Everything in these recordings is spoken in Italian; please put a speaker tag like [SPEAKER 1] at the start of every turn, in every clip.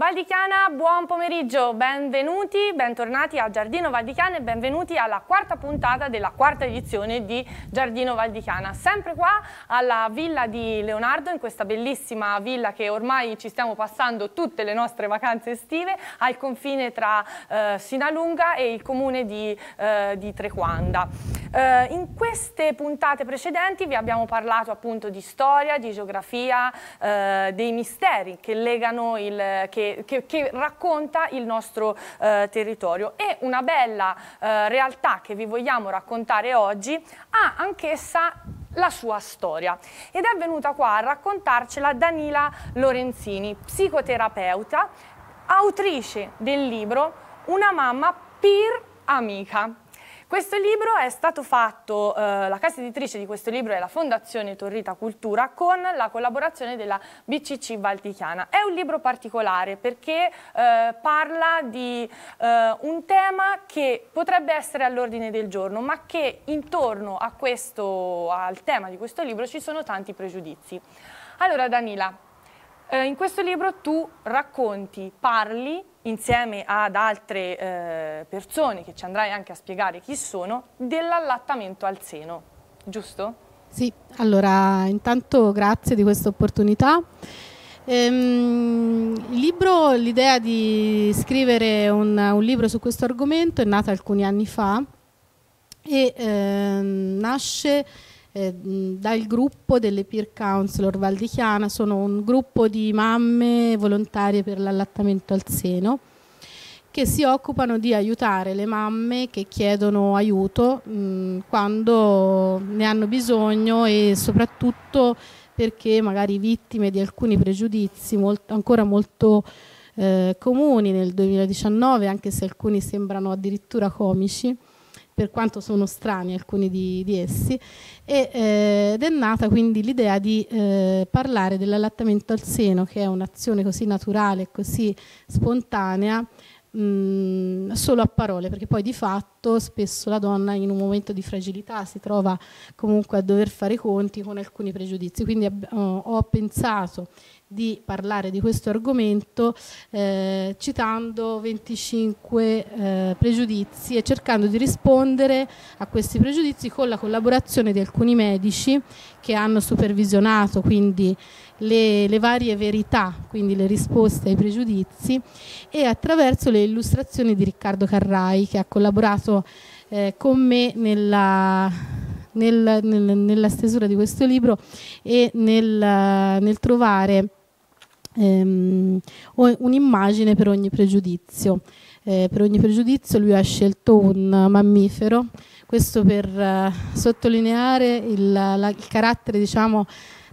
[SPEAKER 1] Valdicana, buon pomeriggio, benvenuti, bentornati a Giardino Valdicana e benvenuti alla quarta puntata della quarta edizione di Giardino Valdicana. Sempre qua alla villa di Leonardo, in questa bellissima villa che ormai ci stiamo passando tutte le nostre vacanze estive, al confine tra eh, Sinalunga e il comune di, eh, di Trequanda. Eh, in queste puntate precedenti vi abbiamo parlato appunto di storia, di geografia, eh, dei misteri che legano il... Che che, che, racconta il nostro eh, territorio. E una bella eh, realtà che vi vogliamo raccontare oggi ha anch'essa la sua storia ed è venuta qua a raccontarcela Danila Lorenzini, psicoterapeuta, autrice del libro Una mamma per amica. Questo libro è stato fatto, eh, la casa editrice di questo libro è la Fondazione Torrita Cultura con la collaborazione della BCC Valtichiana. È un libro particolare perché eh, parla di eh, un tema che potrebbe essere all'ordine del giorno ma che intorno questo, al tema di questo libro ci sono tanti pregiudizi. Allora Danila, eh, in questo libro tu racconti, parli insieme ad altre eh, persone che ci andrai anche a spiegare chi sono, dell'allattamento al seno, giusto?
[SPEAKER 2] Sì, allora intanto grazie di questa opportunità. Ehm, il libro, l'idea di scrivere un, un, libro su questo argomento è nata alcuni anni fa e ehm, nasce eh, dal gruppo delle peer counselor valdichiana, sono un gruppo di mamme volontarie per l'allattamento al seno che si occupano di aiutare le mamme che chiedono aiuto mh, quando ne hanno bisogno e soprattutto perché magari vittime di alcuni pregiudizi molto, ancora molto eh, comuni nel 2019, anche se alcuni sembrano addirittura comici, per quanto sono strani alcuni di, di essi, e, eh, ed è nata quindi l'idea di eh, parlare dell'allattamento al seno, che è un'azione così naturale, e così spontanea, mh, mm, solo a parole, perché poi di fatto spesso la donna in un momento di fragilità si trova comunque a dover fare conti con alcuni pregiudizi. Quindi uh, ho pensato di parlare di questo argomento eh, citando 25 eh, pregiudizi e cercando di rispondere a questi pregiudizi con la collaborazione di alcuni medici che hanno supervisionato quindi le, le, varie verità, quindi le risposte ai pregiudizi, e attraverso le illustrazioni di Riccardo Carrai, che ha collaborato eh, con me nella, nel, nel, nella, stesura di questo libro e nel, nel trovare ehm, un'immagine per ogni pregiudizio. Eh, per ogni pregiudizio lui ha scelto un mammifero, questo per eh, sottolineare il, la, il carattere diciamo,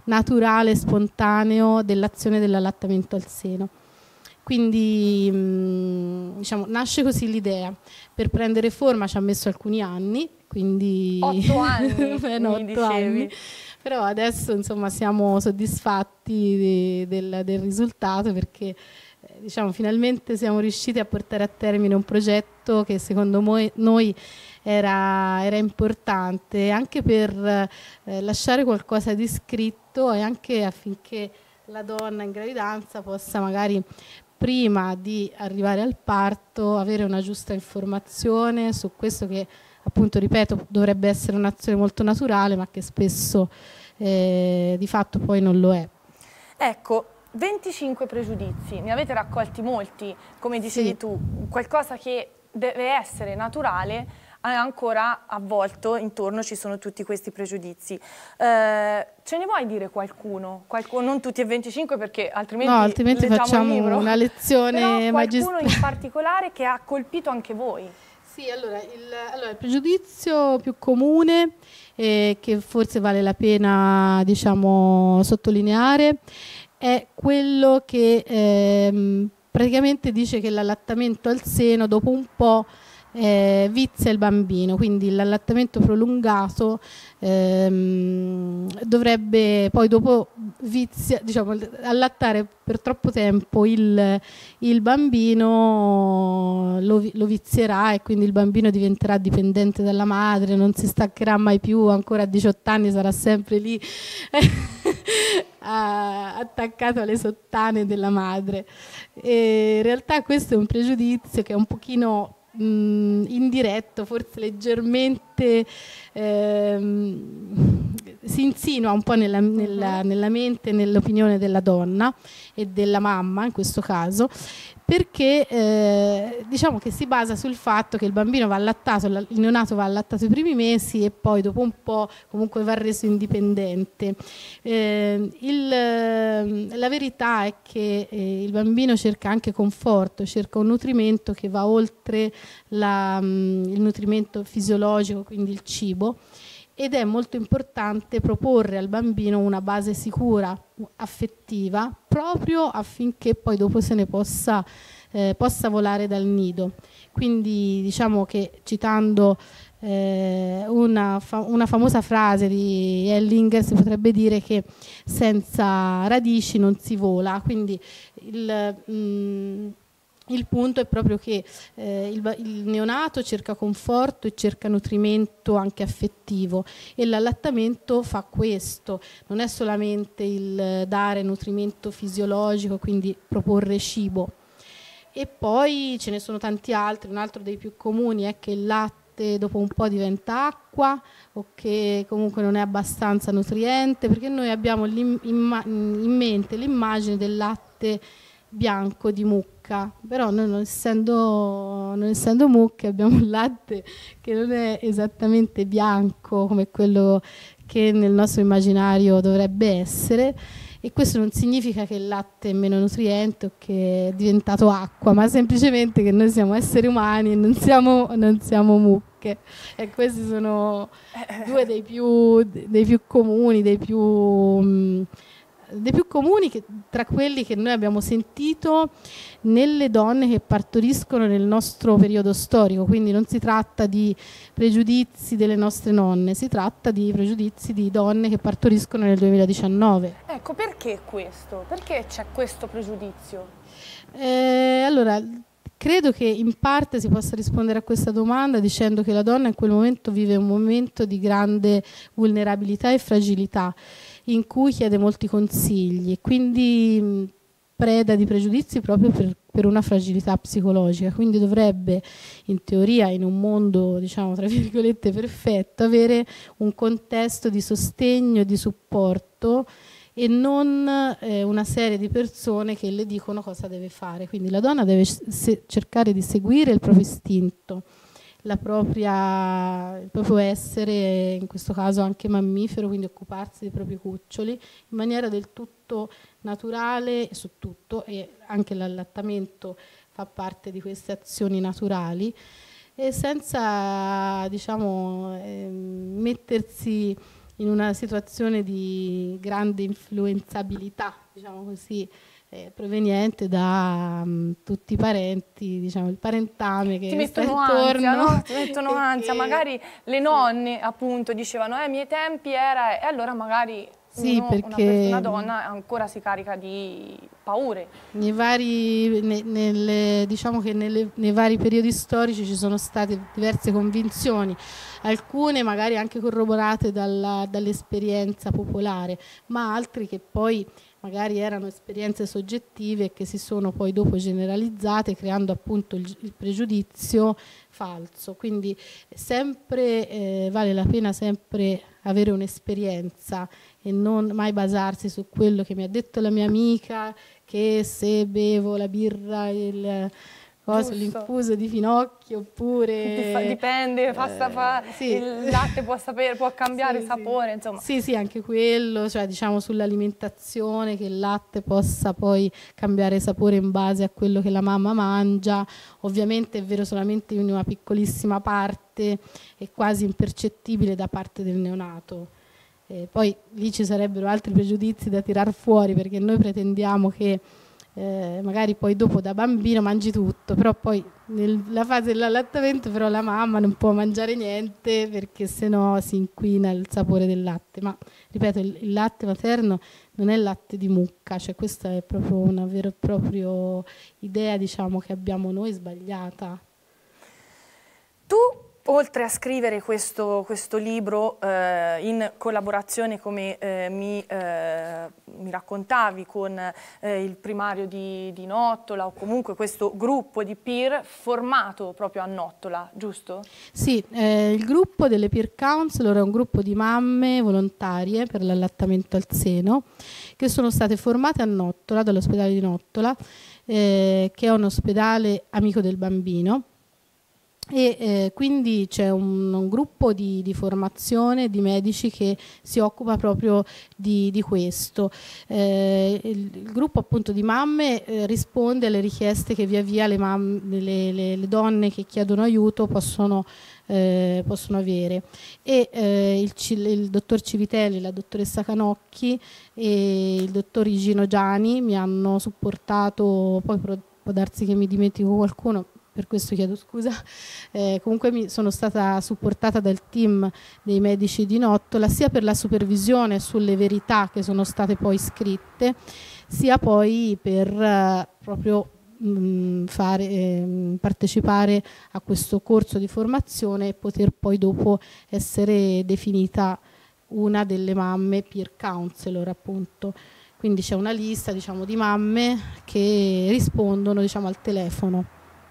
[SPEAKER 2] naturale, spontaneo dell'azione dell'allattamento al seno. Quindi mm, diciamo, nasce così l'idea. Per prendere forma ci ha messo alcuni anni, quindi... Otto anni, Beh, otto anni. Però adesso insomma, siamo soddisfatti di, del, del risultato perché eh, diciamo, finalmente siamo riusciti a portare a termine un progetto che secondo noi, noi era, era importante anche per eh, lasciare qualcosa di scritto e anche affinché la donna in gravidanza possa magari prima di arrivare al parto avere una giusta informazione su questo che appunto ripeto dovrebbe essere un'azione molto naturale ma che spesso eh, di fatto poi non lo è.
[SPEAKER 1] Ecco, 25 pregiudizi, ne avete raccolti molti, come dicevi sì. tu, qualcosa che deve essere naturale ancora avvolto intorno ci sono tutti questi pregiudizi. Eh, ce ne vuoi dire qualcuno? qualcuno? Non tutti e 25 perché altrimenti, no, altrimenti facciamo una lezione magistrale. qualcuno in particolare che ha colpito anche voi. Sì, allora il, allora, il
[SPEAKER 2] pregiudizio più comune eh, che forse vale la pena diciamo, sottolineare è quello che eh, praticamente dice che l'allattamento al seno dopo un po' eh, vizia il bambino, quindi l'allattamento prolungato
[SPEAKER 1] ehm,
[SPEAKER 2] dovrebbe poi dopo vizia, diciamo, allattare per troppo tempo il, il bambino lo, lo, vizierà e quindi il bambino diventerà dipendente dalla madre, non si staccherà mai più, ancora a 18 anni sarà sempre lì attaccato alle sottane della madre. E in realtà questo è un pregiudizio che è un pochino mh, mm, indiretto, forse leggermente ehm, si insinua un po' nella, nella, mhm. nella mente e nell'opinione della donna e della mamma in questo caso, perché eh, diciamo che si basa sul fatto che il bambino va allattato, il neonato va allattato i primi mesi e poi dopo un po' comunque va reso indipendente. Eh, il, la verità è che eh, il bambino cerca anche conforto, cerca un nutrimento che va oltre la, mm, il nutrimento fisiologico, quindi il cibo ed è molto importante proporre al bambino una base sicura, affettiva, proprio affinché poi dopo se ne possa, eh, possa volare dal nido. Quindi diciamo che citando eh, una, fa una, famosa frase di Ellinger si potrebbe dire che senza radici non si vola, quindi il... Mh, mm, il punto è proprio che eh, il, il, neonato cerca conforto e cerca nutrimento anche affettivo e l'allattamento fa questo, non è solamente il dare nutrimento fisiologico, quindi proporre cibo. E poi ce ne sono tanti altri, un altro dei più comuni è che il latte dopo un po' diventa acqua o che comunque non è abbastanza nutriente, perché noi abbiamo in mente l'immagine del latte bianco di mucca mucca, però noi non essendo, non essendo mucche abbiamo un latte che non è esattamente bianco come quello che nel nostro immaginario dovrebbe essere e questo non significa che il latte è meno nutriente o che è diventato acqua, ma semplicemente che noi siamo esseri umani e non siamo, non siamo mucche. E questi sono eh, eh, due eh. dei più, dei più comuni, dei più... Mh, mm, dei più comuni che, tra quelli che noi abbiamo sentito nelle donne che partoriscono nel nostro periodo storico, quindi non si tratta di pregiudizi delle nostre nonne, si tratta di pregiudizi di donne che partoriscono nel 2019.
[SPEAKER 1] Ecco, perché questo? Perché c'è questo pregiudizio?
[SPEAKER 2] Eh, allora, Credo che in parte si possa rispondere a questa domanda dicendo che la donna in quel momento vive un momento di grande vulnerabilità e fragilità in cui chiede molti consigli e quindi preda di pregiudizi proprio per, per, una fragilità psicologica, quindi dovrebbe in teoria in un mondo diciamo tra virgolette perfetto avere un contesto di sostegno, e di supporto e non eh, una serie di persone che le dicono cosa deve fare, quindi la donna deve cercare di seguire il proprio istinto propria, il proprio essere, in questo caso anche mammifero, quindi occuparsi dei propri cuccioli in maniera del tutto naturale su tutto e anche l'allattamento fa parte di queste azioni naturali e senza diciamo, eh, mettersi in una situazione di grande influenzabilità, diciamo così, eh, proveniente da um, tutti i parenti, diciamo il parentame che ti mettono ansia, no? ti mettono ansia, magari
[SPEAKER 1] le nonne appunto dicevano eh, ai miei tempi era e allora magari sì, uno, perché una, una, donna ancora si carica di paure.
[SPEAKER 2] Nei vari, ne, nelle, diciamo che nelle, nei vari periodi storici ci sono state diverse convinzioni, alcune magari anche corroborate dall'esperienza popolare, ma altre che poi magari erano esperienze soggettive che si sono poi dopo generalizzate creando appunto il, il pregiudizio falso. Quindi sempre, eh, vale la pena sempre avere un'esperienza e non mai basarsi su quello che mi ha detto la mia amica che se bevo la birra il cosa, l'infuso di finocchi oppure...
[SPEAKER 1] Dipende, pasta eh, fa, sì. il latte può, sapere, può cambiare sì, sapore, sì. insomma.
[SPEAKER 2] Sì, sì, anche quello, cioè diciamo sull'alimentazione, che il latte possa poi cambiare sapore in base a quello che la mamma mangia, ovviamente è vero solamente in una piccolissima parte è quasi impercettibile da parte del neonato. Eh, poi lì ci sarebbero altri pregiudizi da tirar fuori perché noi pretendiamo che eh, magari poi dopo da bambino mangi tutto, però poi nella fase dell'allattamento però la mamma non può mangiare niente perché sennò si inquina il sapore del latte, ma ripeto il, il latte materno non è latte di mucca, cioè questa è proprio una vera e propria idea diciamo, che abbiamo noi sbagliata.
[SPEAKER 1] Tu Oltre a scrivere questo, questo libro eh, in collaborazione, come eh, mi, eh, mi, raccontavi, con eh, il primario di, di, Nottola o comunque questo gruppo di peer formato proprio a Nottola, giusto?
[SPEAKER 2] Sì, eh, il gruppo delle peer counselor è un gruppo di mamme volontarie per l'allattamento al seno che sono state formate a Nottola, dall'ospedale di Nottola, eh, che è un ospedale amico del bambino e eh, quindi c'è un, un gruppo di, di, formazione di medici che si occupa proprio di, di questo. Eh, il, il, gruppo appunto di mamme eh, risponde alle richieste che via via le, mamme, le, le, le donne che chiedono aiuto possono, eh, possono avere. E, eh, il, il, dottor Civitelli, la dottoressa Canocchi e il dottor Igino Gianni mi hanno supportato, poi può darsi che mi dimentico qualcuno, per questo chiedo scusa, eh, comunque mi sono stata supportata dal team dei medici di Nottola sia per la supervisione sulle verità che sono state poi scritte, sia poi per eh, proprio mh, mm, fare, eh, partecipare a questo corso di formazione e poter poi dopo essere definita una delle mamme peer counselor appunto. Quindi c'è una lista diciamo, di mamme che rispondono diciamo, al telefono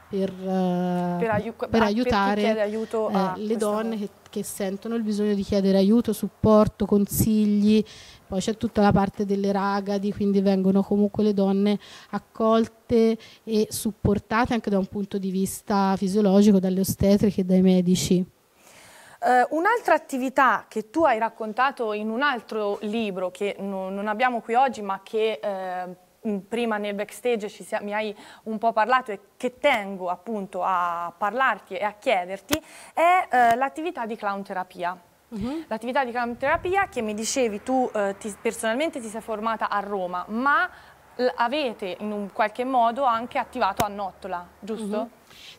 [SPEAKER 2] per, eh, per, aiu- per ah, aiutare per eh, le donne che, che, sentono il bisogno di chiedere aiuto, supporto, consigli. Poi c'è tutta la parte delle ragadi, quindi vengono comunque le donne accolte e supportate anche da un punto di vista fisiologico dalle ostetriche e dai medici.
[SPEAKER 1] Uh, un'altra attività che tu hai raccontato in un altro libro che no, non abbiamo qui oggi ma che uh, Mm, prima nel backstage siamo, mi hai un po' parlato e che tengo appunto a parlarti e a chiederti, è eh, l'attività di clown terapia. Uh mm-hmm. -huh. L'attività di clown terapia che mi dicevi tu eh, ti, personalmente ti sei formata a Roma, ma avete in un qualche modo anche attivato a Nottola, giusto? Uh mm-hmm. -huh.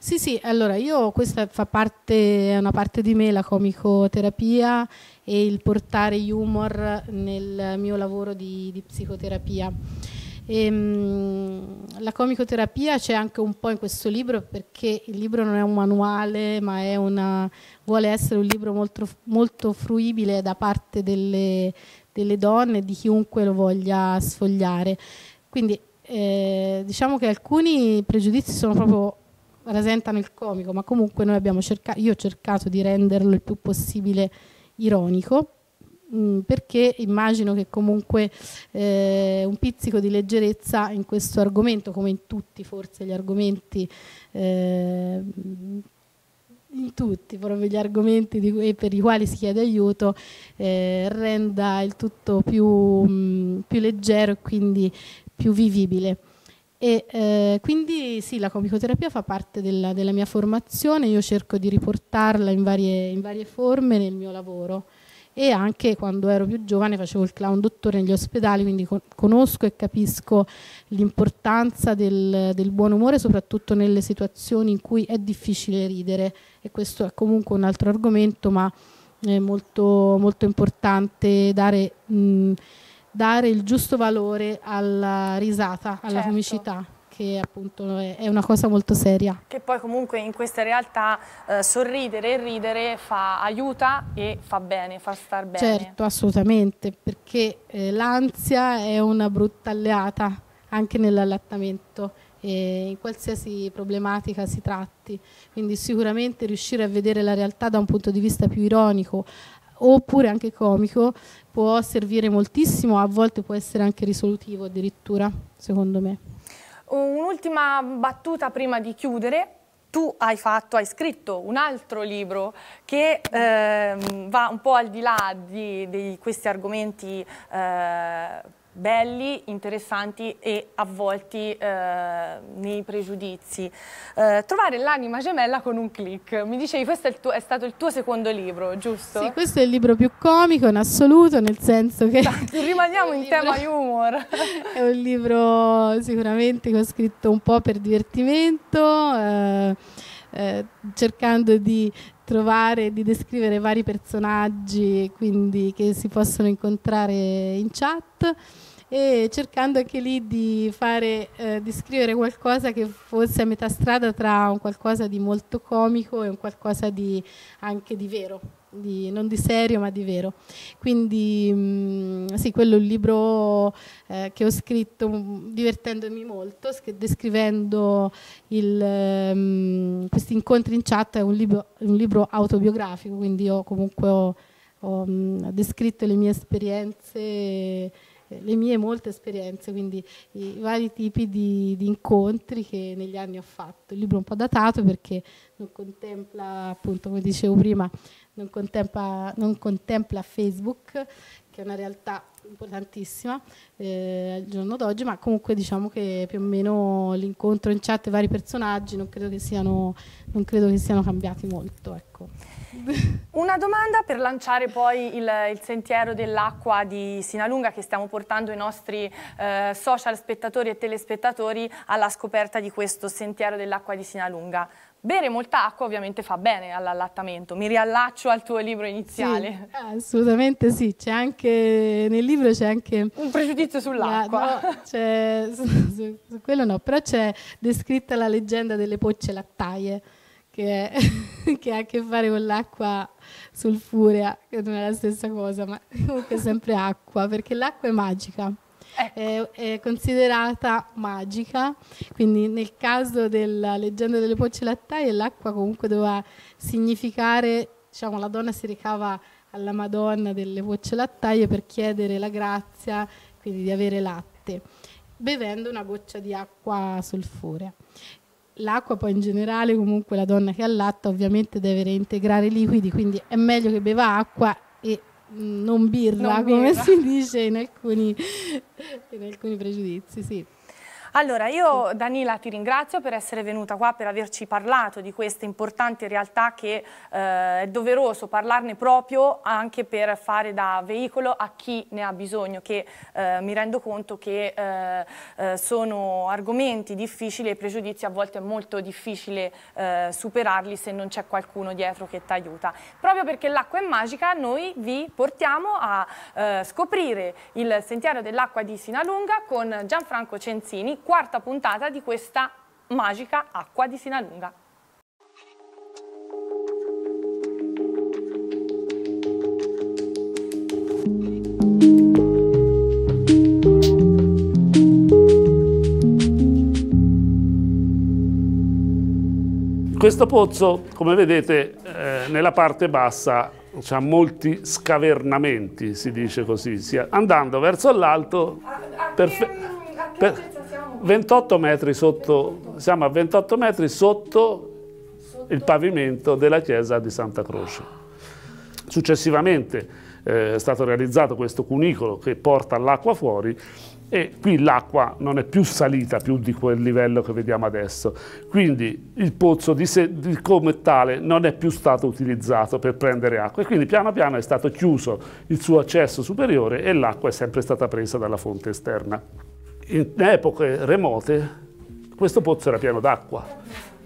[SPEAKER 2] Sì, sì, allora io questa fa parte, è una parte di me, la comicoterapia e il portare humor nel mio lavoro di, di psicoterapia. E, ehm, mh, la comicoterapia c'è anche un po' in questo libro perché il libro non è un manuale ma una, vuole essere un libro molto, molto fruibile da parte delle, delle donne, di chiunque lo voglia sfogliare. Quindi eh, diciamo che alcuni pregiudizi sono proprio rasentano il comico, ma comunque noi abbiamo cercato, io ho cercato di renderlo il più possibile ironico Mm, perché immagino che comunque eh, un pizzico di leggerezza in questo argomento, come in tutti forse gli argomenti, eh, in tutti proprio gli argomenti di, per i quali si chiede aiuto, eh, renda il tutto più, mh, mm, più leggero e quindi più vivibile. E, eh, quindi sì, la comicoterapia fa parte della, della, mia formazione, io cerco di riportarla in varie, in varie forme nel mio lavoro e anche quando ero più giovane facevo il clown dottore negli ospedali, quindi conosco e capisco l'importanza del, del buon umore, soprattutto nelle situazioni in cui è difficile ridere e questo è comunque un altro argomento, ma è molto, molto importante dare, mh, dare il giusto valore alla risata, alla certo. comicità
[SPEAKER 1] che appunto è
[SPEAKER 2] una cosa molto seria.
[SPEAKER 1] Che poi comunque in questa realtà eh, sorridere e ridere fa, aiuta e fa bene, fa star bene. Certo,
[SPEAKER 2] assolutamente, perché eh, l'ansia è una brutta alleata anche nell'allattamento in qualsiasi problematica si tratti. Quindi sicuramente riuscire a vedere la realtà da un punto di vista più ironico oppure anche comico può servire moltissimo, a volte può essere anche risolutivo addirittura, secondo me.
[SPEAKER 1] Un'ultima battuta prima di chiudere. Tu hai fatto, hai scritto un altro libro che eh, va un po' al di là di, di questi argomenti eh, belli, interessanti e avvolti eh, nei pregiudizi. Eh, trovare l'anima gemella con un click. Mi dicevi, questo è, tuo, è, stato il tuo secondo libro, giusto? Sì, questo è
[SPEAKER 2] il libro più comico in assoluto, nel senso che... Tanti,
[SPEAKER 1] rimaniamo in libro, tema humor. è un libro sicuramente
[SPEAKER 2] che ho scritto un po' per divertimento. Eh, eh, cercando di trovare, di descrivere vari personaggi quindi, che si possono incontrare in chat e cercando anche lì di, fare, eh, di scrivere qualcosa che fosse a metà strada tra un qualcosa di molto comico e un qualcosa di, anche di vero. Di, non di serio ma di vero. Quindi mh, mm, sì, quello è un libro eh, che ho scritto mh, mm, divertendomi molto, descrivendo mm, questi incontri in chat, è un libro, un libro autobiografico, quindi io comunque ho, ho mh, descritto le mie esperienze le mie molte esperienze, quindi i vari tipi di, di, incontri che negli anni ho fatto. Il libro è un po' datato perché non contempla, appunto, come dicevo prima, non contempla, non contempla Facebook, che è una realtà importantissima eh, al giorno d'oggi, ma comunque diciamo che più o meno l'incontro in chat e vari personaggi non credo che siano, credo che siano cambiati molto. Ecco.
[SPEAKER 1] Una domanda per lanciare poi il, il sentiero dell'acqua di Sinalunga che stiamo portando i nostri eh, social spettatori e telespettatori alla scoperta di questo sentiero dell'acqua di Sinalunga. Bere molta acqua ovviamente fa bene all'allattamento, mi riallaccio al tuo libro iniziale. Sì,
[SPEAKER 2] assolutamente sì, c'è anche, nel libro c'è anche... Un pregiudizio sull'acqua. No, su, su, su, quello no, però c'è descritta la leggenda delle pocce lattaie, che, è, che ha a che fare con l'acqua sulfurea, che non è la stessa cosa, ma comunque è sempre acqua, perché l'acqua è magica. Ecco. È, è, considerata magica, quindi nel caso della leggenda delle pocce lattaie l'acqua comunque doveva significare, diciamo la donna si recava alla Madonna delle pocce lattaie per chiedere la grazia, quindi di avere latte, bevendo una goccia di acqua sulfurea l'acqua poi in generale comunque la donna che allatta ovviamente deve reintegrare liquidi, quindi è meglio che beva acqua e mm, non birra, non come si dice in alcuni, in alcuni pregiudizi. Sì.
[SPEAKER 1] Allora, io Danila ti ringrazio per essere venuta qua, per averci parlato di questa importante realtà che eh, è doveroso parlarne proprio anche per fare da veicolo a chi ne ha bisogno, che eh, mi rendo conto che eh, eh sono argomenti difficili e pregiudizi a volte è molto difficile eh, superarli se non c'è qualcuno dietro che ti aiuta. Proprio perché l'acqua è magica, noi vi portiamo a eh, scoprire il sentiero dell'acqua di Sinalunga con Gianfranco Cenzini quarta puntata di questa magica acqua di Sinalunga.
[SPEAKER 3] Questo pozzo, come vedete, eh, nella parte bassa ha molti scavernamenti, si dice così, andando verso l'alto... Per, per, 28 metri sotto, siamo a 28 metri sotto il pavimento della chiesa di Santa Croce. Successivamente eh, è stato realizzato questo cunicolo che porta l'acqua fuori e qui l'acqua non è più salita più di quel livello che vediamo adesso, quindi il pozzo di se, di come tale non è più stato utilizzato per prendere acqua e quindi piano piano è stato chiuso il suo accesso superiore e l'acqua è sempre stata presa dalla fonte esterna in epoche remote questo pozzo era pieno d'acqua.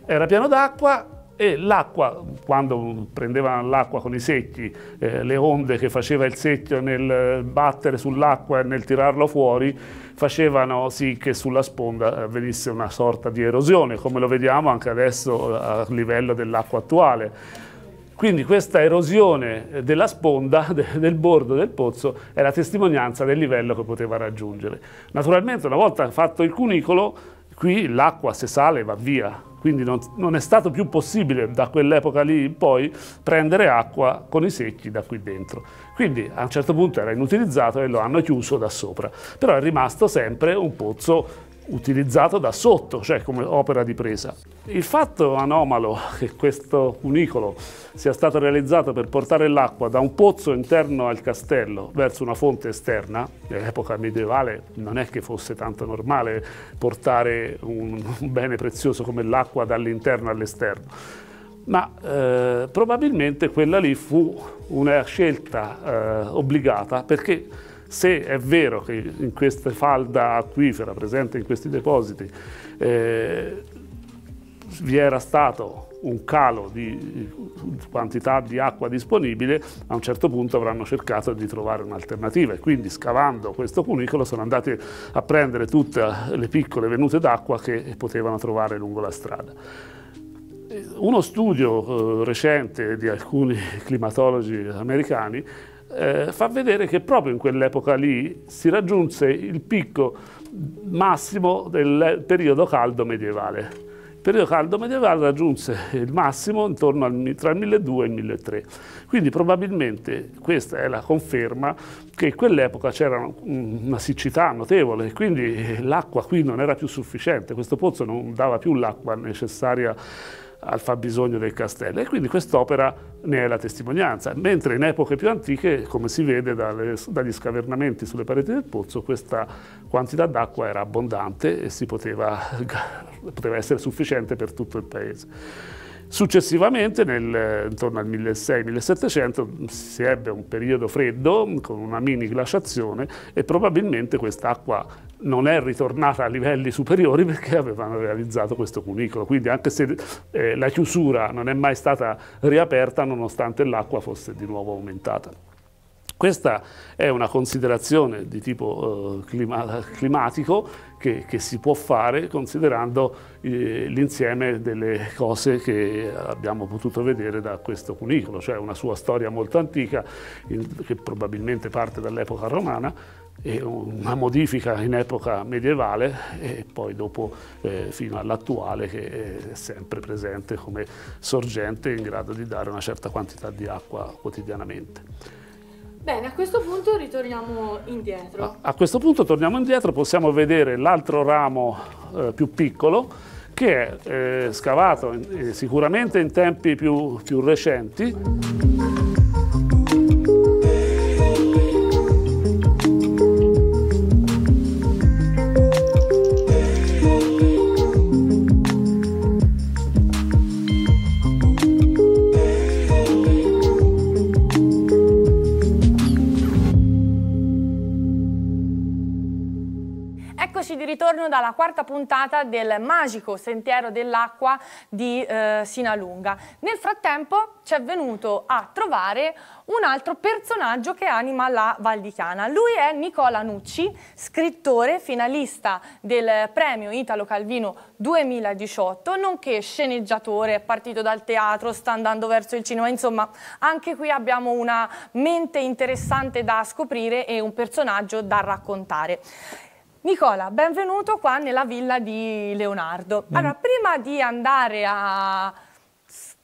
[SPEAKER 3] Era pieno d'acqua e l'acqua, quando prendevano l'acqua con i secchi, eh, le onde che faceva il secchio nel battere sull'acqua e nel tirarlo fuori, facevano sì che sulla sponda eh, venisse una sorta di erosione, come lo vediamo anche adesso eh, a livello dell'acqua attuale. Quindi questa erosione eh, della sponda, del bordo del pozzo, è la testimonianza del livello che poteva raggiungere. Naturalmente una volta fatto il cunicolo, qui l'acqua se sale va via, quindi non, non, è stato più possibile da quell'epoca lì in poi prendere acqua con i secchi da qui dentro. Quindi a un certo punto era inutilizzato e lo hanno chiuso da sopra, però è rimasto sempre un pozzo utilizzato da sotto, cioè come opera di presa. Il fatto anomalo che questo cunicolo sia stato realizzato per portare l'acqua da un pozzo interno al castello verso una fonte esterna, nell'epoca medievale non è che fosse tanto normale portare un bene prezioso come l'acqua dall'interno all'esterno ma eh, probabilmente quella lì fu una scelta eh, obbligata perché se è vero che in questa falda acquifera presente in questi depositi eh, vi era stato un calo di quantità di acqua disponibile, a un certo punto avranno cercato di trovare un'alternativa e quindi scavando questo cunicolo sono andati a prendere tutte le piccole venute d'acqua che potevano trovare lungo la strada. Uno studio eh, recente di alcuni climatologi americani eh, fa vedere che proprio in quell'epoca lì si raggiunse il picco massimo del periodo caldo medievale. Il periodo caldo medievale raggiunse il massimo intorno al, tra il 1200 e il 1300. Quindi probabilmente questa è la conferma che in quell'epoca c'era una siccità notevole, quindi l'acqua qui non era più sufficiente, questo pozzo non dava più l'acqua necessaria al fabbisogno del castello e quindi quest'opera ne è la testimonianza, mentre in epoche più antiche, come si vede dalle, dagli scavernamenti sulle pareti del pozzo, questa quantità d'acqua era abbondante e poteva, poteva essere sufficiente per tutto il paese. Successivamente, nel, intorno al 1600-1700, si ebbe un periodo freddo con una mini glaciazione e probabilmente quest'acqua non è ritornata a livelli superiori perché avevano realizzato questo cunicolo. Quindi anche se eh, la chiusura non è mai stata riaperta, nonostante l'acqua fosse di nuovo aumentata. Questa è una considerazione di tipo eh, clima climatico che, che, si può fare considerando eh, l'insieme delle cose che abbiamo potuto vedere da questo cunicolo, cioè una sua storia molto antica il, che probabilmente parte dall'epoca romana e una modifica in epoca medievale e poi dopo eh, fino all'attuale che è sempre presente come sorgente in grado di dare una certa quantità di acqua quotidianamente.
[SPEAKER 1] Bene, a questo punto ritorniamo indietro. A,
[SPEAKER 3] a questo punto torniamo indietro, possiamo vedere l'altro ramo eh, più piccolo che è eh, scavato eh, sicuramente in tempi più, più recenti.
[SPEAKER 1] ritorno dalla quarta puntata del magico Sentiero dell'Acqua di eh, Sinalunga. Nel frattempo ci è venuto a trovare un altro personaggio che anima la Val di Chiana. Lui è Nicola Nucci, scrittore, finalista del premio Italo Calvino 2018, nonché sceneggiatore, è partito dal teatro, sta andando verso il cinema, insomma anche qui abbiamo una mente interessante da scoprire e un personaggio da raccontare. Nicola, benvenuto qua nella villa di Leonardo. Ben... Mm. Allora, prima di andare a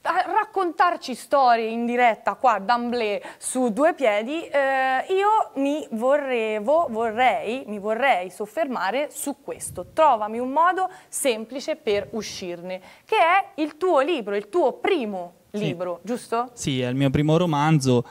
[SPEAKER 1] a raccontarci storie in diretta qua d'amblè, su due piedi, eh, io mi, vorrevo, vorrei, mi vorrei soffermare su questo. Trovami un modo semplice per uscirne, che è il tuo libro, il tuo primo libro, sì. giusto?
[SPEAKER 4] Sì, è il mio primo romanzo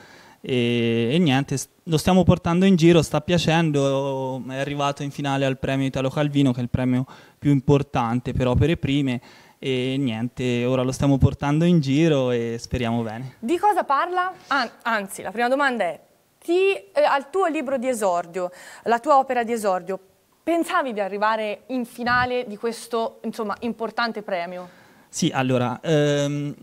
[SPEAKER 4] e, e, niente, lo stiamo portando in giro, sta piacendo, è arrivato in finale al premio Italo Calvino che è il premio più importante per opere prime e niente, ora lo stiamo portando in giro e speriamo bene.
[SPEAKER 1] Di cosa parla? An anzi, la prima domanda è, ti, eh, al tuo libro di esordio, la tua opera di esordio, pensavi di arrivare in finale di questo insomma, importante premio?
[SPEAKER 4] Sì, allora, ehm,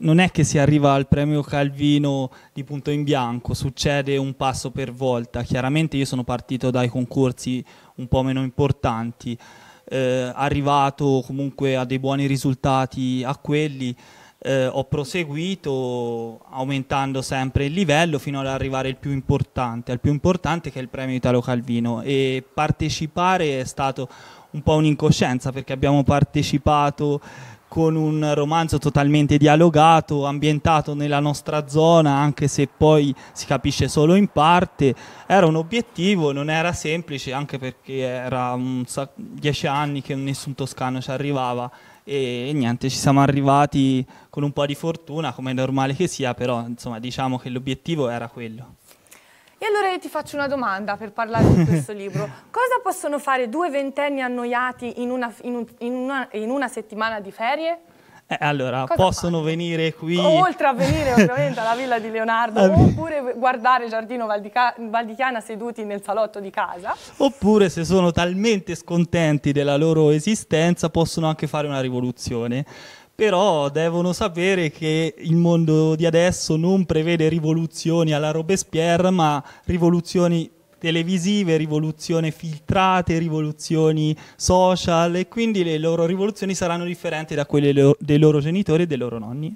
[SPEAKER 4] non è che si arriva al premio Calvino di punto in bianco, succede un passo per volta. Chiaramente io sono partito dai concorsi un po' meno importanti, eh, arrivato comunque a dei buoni risultati a quelli, eh, ho proseguito aumentando sempre il livello fino ad arrivare al più importante, al più importante che è il premio Italo Calvino e partecipare è stato un po' un'incoscienza perché abbiamo partecipato con un romanzo totalmente dialogato, ambientato nella nostra zona, anche se poi si capisce solo in parte. Era un obiettivo, non era semplice, anche perché era un sac- dieci anni che nessun toscano ci arrivava e, e, niente, ci siamo arrivati con un po' di fortuna, come è normale che sia, però insomma diciamo che l'obiettivo era quello.
[SPEAKER 1] E allora io ti faccio una domanda per parlare di questo libro. Cosa possono fare due ventenni annoiati in una, in un, in una, in una settimana di ferie?
[SPEAKER 4] Eh, allora, Cosa possono fare? venire qui... Oltre a venire ovviamente
[SPEAKER 1] alla Villa di Leonardo, oppure guardare Giardino Valdica Valdichiana seduti nel salotto di casa.
[SPEAKER 4] Oppure, se sono talmente scontenti della loro esistenza, possono anche fare una rivoluzione però devono sapere che il mondo di adesso non prevede rivoluzioni alla Robespierre, ma rivoluzioni televisive, rivoluzioni filtrate, rivoluzioni social e quindi le loro rivoluzioni saranno differenti da quelle dei loro genitori e dei loro nonni.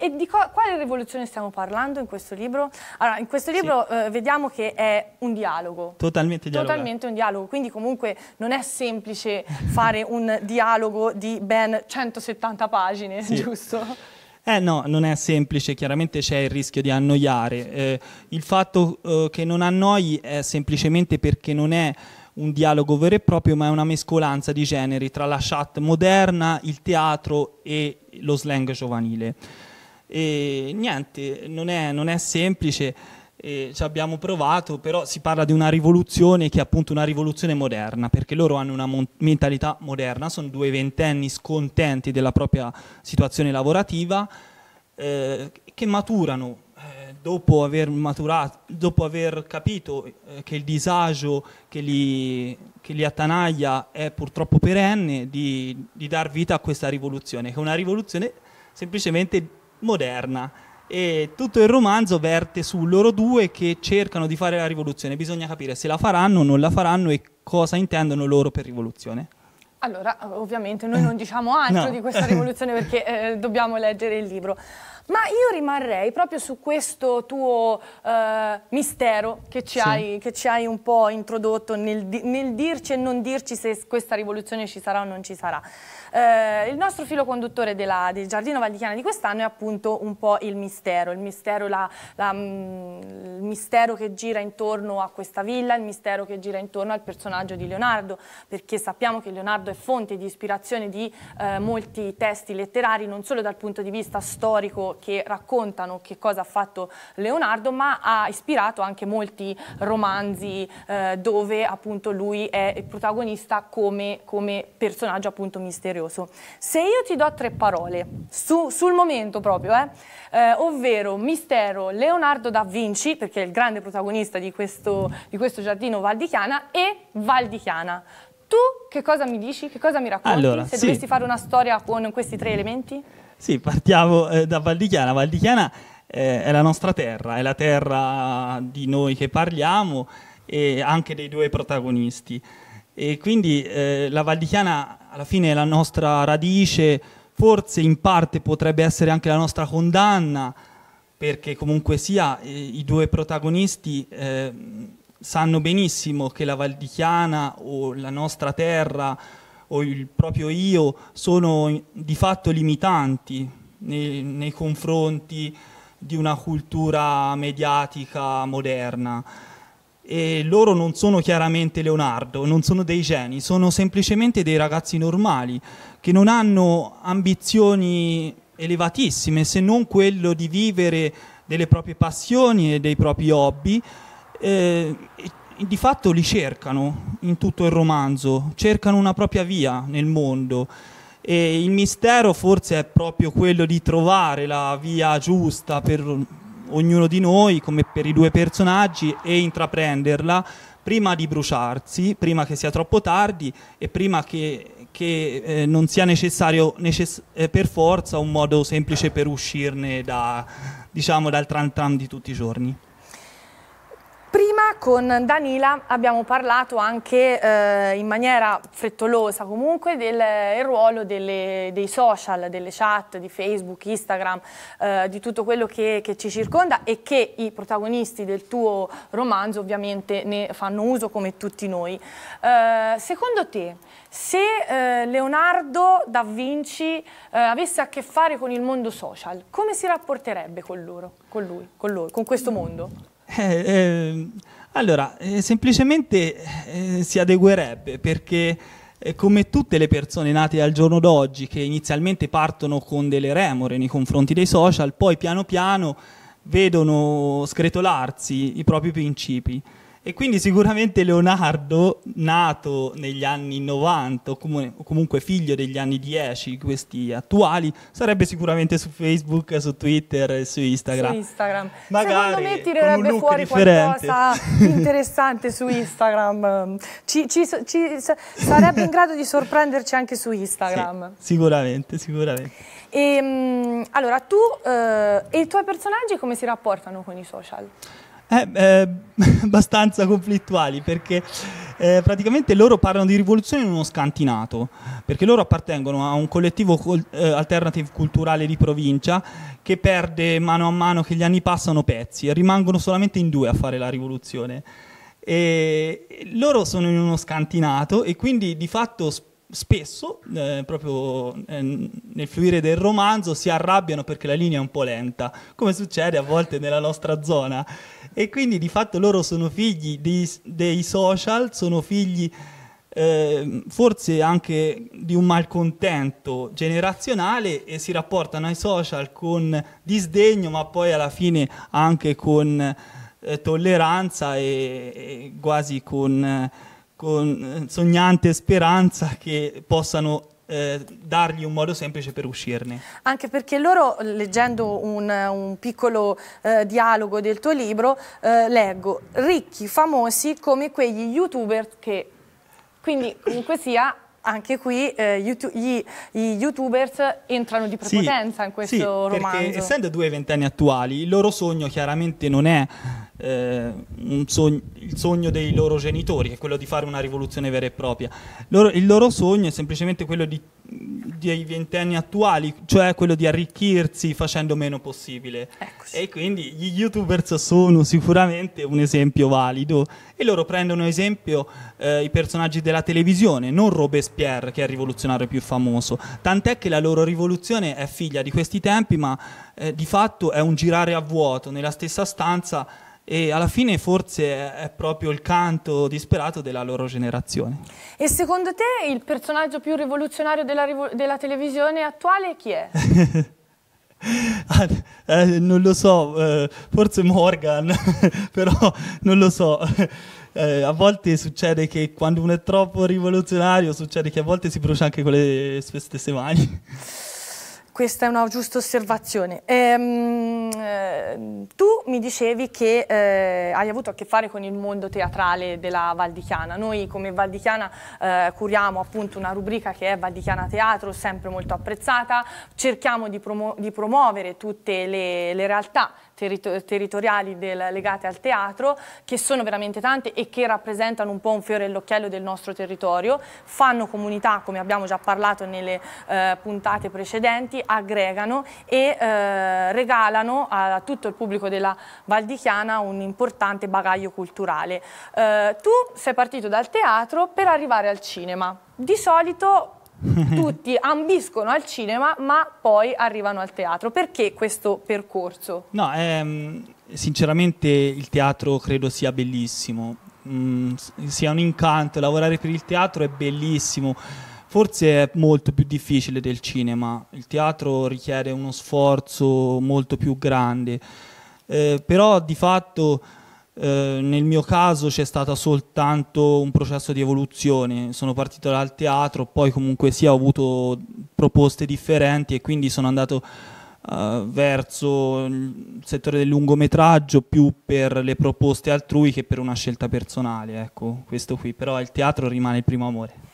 [SPEAKER 1] E di quale rivoluzione stiamo parlando in questo libro? Allora, in questo libro sì. eh, vediamo che è un dialogo.
[SPEAKER 4] Totalmente dialogo. Totalmente
[SPEAKER 1] un dialogo, quindi comunque non è semplice fare un dialogo di ben 170 pagine, sì. giusto?
[SPEAKER 4] Eh no, non è semplice, chiaramente c'è il rischio di annoiare. Eh, il fatto eh, che non annoi è semplicemente perché non è un dialogo vero e proprio, ma è una mescolanza di generi tra la chat moderna, il teatro e lo slang giovanile. E niente, non è, non è semplice, e ci abbiamo provato, però si parla di una rivoluzione che è appunto una rivoluzione moderna, perché loro hanno una mon- mentalità moderna, sono due ventenni scontenti della propria situazione lavorativa, eh, che maturano eh, dopo, aver maturato, dopo aver capito eh, che il disagio che li, che li, attanaglia è purtroppo perenne, di, di dar vita a questa rivoluzione, che è una rivoluzione semplicemente moderna e tutto il romanzo verte su loro due che cercano di fare la rivoluzione. Bisogna capire se la faranno o non la faranno e cosa intendono loro per rivoluzione.
[SPEAKER 1] Allora, ovviamente noi non diciamo altro no. di questa rivoluzione perché eh, dobbiamo leggere il libro. Ma io rimarrei proprio su questo tuo eh, mistero che ci, sì. hai, che ci, hai, un po' introdotto nel, nel, dirci e non dirci se questa rivoluzione ci sarà o non ci sarà. Eh, il nostro filo conduttore della, del Giardino Valdichiana di quest'anno è appunto un po' il mistero, il mistero, la, la, mm, il mistero che gira intorno a questa villa, il mistero che gira intorno al personaggio di Leonardo, perché sappiamo che Leonardo è fonte di ispirazione di eh, molti testi letterari, non solo dal punto di vista storico che raccontano che cosa ha fatto Leonardo, ma ha ispirato anche molti romanzi eh, dove appunto lui è il protagonista come, come, personaggio appunto misterioso. Se io ti do tre parole, su, sul momento proprio, eh, eh, ovvero mistero, Leonardo da Vinci, perché è il grande protagonista di questo, di questo giardino valdichiana, e valdichiana. Tu che cosa mi dici? Che cosa mi racconti? Allora, se sì. dovessi fare una storia con questi tre elementi?
[SPEAKER 4] Sì, partiamo eh, da Valdichiana. Valdichiana eh, è la nostra terra, è la terra di noi che parliamo e anche dei due protagonisti. E quindi eh, la Valdichiana alla fine è la nostra radice, forse in parte potrebbe essere anche la nostra condanna, perché comunque sia eh, i due protagonisti eh, sanno benissimo che la Valdichiana o la nostra terra o il proprio io sono di fatto limitanti nei, nei confronti di una cultura mediatica moderna. E loro non sono chiaramente Leonardo, non sono dei geni, sono semplicemente dei ragazzi normali che non hanno ambizioni elevatissime se non quello di vivere delle proprie passioni e dei propri hobby eh, di fatto li cercano in tutto il romanzo, cercano una propria via nel mondo e il mistero forse è proprio quello di trovare la via giusta per ognuno di noi, come per i due personaggi, e intraprenderla prima di bruciarsi, prima che sia troppo tardi e prima che, che eh, non sia necessario necess- eh, per forza un modo semplice per uscirne da, diciamo, dal tram tram di tutti i giorni
[SPEAKER 1] con Danila abbiamo parlato anche eh, in maniera frettolosa comunque del, eh, ruolo delle, dei social, delle chat, di Facebook, Instagram, eh, di tutto quello che, che, ci circonda e che i protagonisti del tuo romanzo ovviamente ne fanno uso come tutti noi. Eh, secondo te, se eh, Leonardo da Vinci eh, avesse a che fare con il mondo social, come si rapporterebbe con, loro, con lui, con, lui, con questo mondo?
[SPEAKER 4] Eh, eh, allora, eh, semplicemente eh, si adeguerebbe perché eh, come tutte le persone nate al giorno d'oggi che inizialmente partono con delle remore nei confronti dei social, poi piano piano vedono scretolarsi i propri principi. E quindi sicuramente Leonardo, nato negli anni 90 o comunque figlio degli anni 10, questi attuali, sarebbe sicuramente su Facebook, su Twitter e su Instagram. Su
[SPEAKER 1] Instagram. Magari Secondo me tirerebbe fuori differente. qualcosa interessante su Instagram. Ci, ci, ci, sarebbe in grado di sorprenderci anche su Instagram.
[SPEAKER 4] Sì, sicuramente, sicuramente.
[SPEAKER 1] E, ehm, allora, tu eh, e i tuoi personaggi come si rapportano con i social?
[SPEAKER 4] eh, eh, abbastanza conflittuali perché eh, praticamente loro parlano di rivoluzione in uno scantinato, perché loro appartengono a un collettivo col, eh, alternative culturale di provincia che perde mano a mano che gli anni passano pezzi e rimangono solamente in due a fare la rivoluzione. E loro sono in uno scantinato e quindi di fatto spesso, eh, proprio eh, nel fluire del romanzo, si arrabbiano perché la linea è un po' lenta, come succede a volte nella nostra zona. E quindi di fatto loro sono figli di, dei social, sono figli eh, forse anche di un malcontento generazionale e si rapportano ai social con disdegno, ma poi alla fine anche con eh, tolleranza e, e, quasi con, con eh, sognante speranza che possano eh, dargli un modo semplice per uscirne.
[SPEAKER 1] Anche perché loro, leggendo un, un piccolo eh, dialogo del tuo libro, eh, leggo ricchi, famosi come quegli youtuber che... Quindi comunque sia anche qui eh, YouTube, gli, gli, youtubers entrano di prepotenza sì, in questo sì, romanzo. Perché essendo
[SPEAKER 4] due ventenni attuali, il loro sogno chiaramente non è eh, sogno, il sogno dei loro genitori, che è quello di fare una rivoluzione vera e propria. Loro, il loro sogno è semplicemente quello di, dei ventenni attuali, cioè quello di arricchirsi facendo meno possibile. Ecco. E quindi gli youtubers sono sicuramente un esempio valido e loro prendono esempio eh, i personaggi della televisione, non Robespierre che è il rivoluzionario più famoso, tant'è che la loro rivoluzione è figlia di questi tempi, ma eh, di fatto è un girare a vuoto nella stessa stanza e alla fine forse è proprio il canto disperato della loro generazione.
[SPEAKER 1] E secondo te il personaggio più rivoluzionario della, della televisione attuale chi è?
[SPEAKER 4] Ah, eh, non lo so, eh, forse Morgan, però non lo so. Eh, a volte succede che quando uno è troppo rivoluzionario succede che a volte si brucia anche con le sue stesse mani
[SPEAKER 1] questa è una giusta osservazione. Ehm, eh, tu mi dicevi che eh, hai avuto a che fare con il mondo teatrale della Valdichiana. Noi come Valdichiana eh, curiamo appunto una rubrica che è Valdichiana Teatro, sempre molto apprezzata. Cerchiamo di, promu di promuovere tutte le, le realtà territor territoriali del, legate al teatro, che sono veramente tante e che rappresentano un po' un fiore all'occhiello del nostro territorio, fanno comunità, come abbiamo già parlato nelle eh, puntate precedenti, aggregano e eh, regalano a tutto il pubblico della Val di Chiana un importante bagaglio culturale. Eh, tu sei partito dal teatro per arrivare al cinema. Di solito tutti ambiscono al cinema ma poi arrivano al teatro. Perché questo percorso?
[SPEAKER 4] No, ehm, sinceramente il teatro credo sia bellissimo, mm, sia un incanto, lavorare per il teatro è bellissimo. Forse è molto più difficile del cinema, il teatro richiede uno sforzo molto più grande, eh, però di fatto eh, nel mio caso c'è stato soltanto un processo di evoluzione, sono partito dal teatro, poi comunque sia ho avuto proposte differenti e quindi sono andato eh, verso il settore del lungometraggio più per le proposte altrui che per una scelta personale, ecco, questo qui, però il teatro rimane il primo amore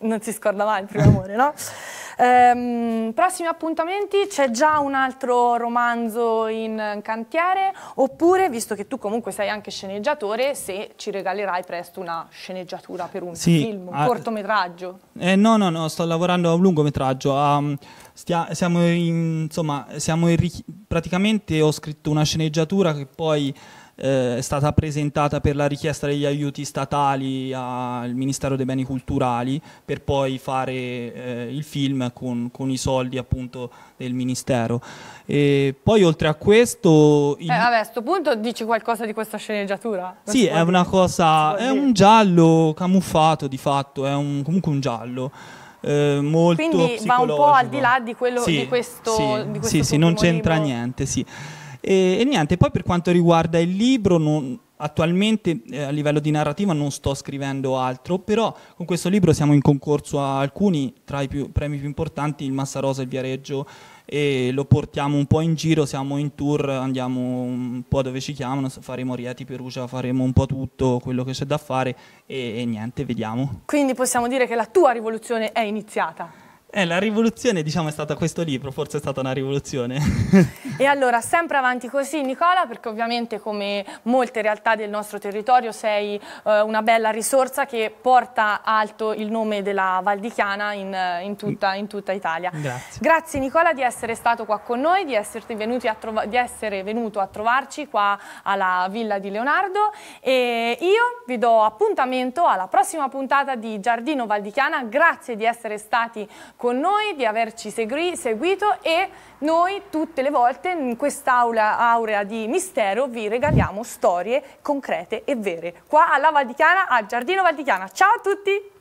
[SPEAKER 1] non si scorda mai il primo amore, no? Ehm, prossimi appuntamenti, c'è già un altro romanzo in cantiere oppure, visto che tu comunque sei anche sceneggiatore, se ci regalerai presto una sceneggiatura per un sì, film, un a... Ah, cortometraggio?
[SPEAKER 4] Eh, no, no, no, sto lavorando a un lungometraggio. Um, stia, siamo in, insomma, siamo in, praticamente ho scritto una sceneggiatura che poi eh, è stata presentata per la richiesta degli aiuti statali al Ministero dei Beni Culturali per poi fare eh, il film con, con, i soldi appunto del Ministero. E poi oltre a questo... Eh, vabbè,
[SPEAKER 1] a questo punto dici qualcosa di questa sceneggiatura?
[SPEAKER 4] sì, è una cosa... è un giallo camuffato di fatto, è un, comunque un giallo. Eh, molto Quindi va un po' al di là
[SPEAKER 1] di quello sì, di questo. Sì, di questo sì, sì non c'entra
[SPEAKER 4] niente. Sì. E, e niente, poi per quanto riguarda il libro, non, attualmente eh, a livello di narrativa non sto scrivendo altro, però con questo libro siamo in concorso a alcuni tra i più, premi più importanti, il Massarosa e il Viareggio, e lo portiamo un po' in giro, siamo in tour, andiamo un po' dove ci chiamano, faremo Rieti, Perugia, faremo un po' tutto quello che c'è da fare e, e niente, vediamo.
[SPEAKER 1] Quindi possiamo dire che la tua rivoluzione è iniziata?
[SPEAKER 4] Eh, la rivoluzione, diciamo, è stata questo libro, forse è stata una rivoluzione.
[SPEAKER 1] e allora, sempre avanti così, Nicola, perché ovviamente come molte realtà del nostro territorio sei eh, una bella risorsa che porta alto il nome della Val di Chiana in, in, tutta, in, tutta, Italia. Grazie. Grazie Nicola di essere stato qua con noi, di, di essere venuto a trovarci qua alla Villa di Leonardo e io vi do appuntamento alla prossima puntata di Giardino Val di Chiana. Grazie di essere stati con noi, di averci segui seguito e noi tutte le volte in quest'aula aurea di mistero vi regaliamo storie concrete e vere. Qua alla
[SPEAKER 4] Valdichiana, a Giardino Valdichiana. Ciao a tutti!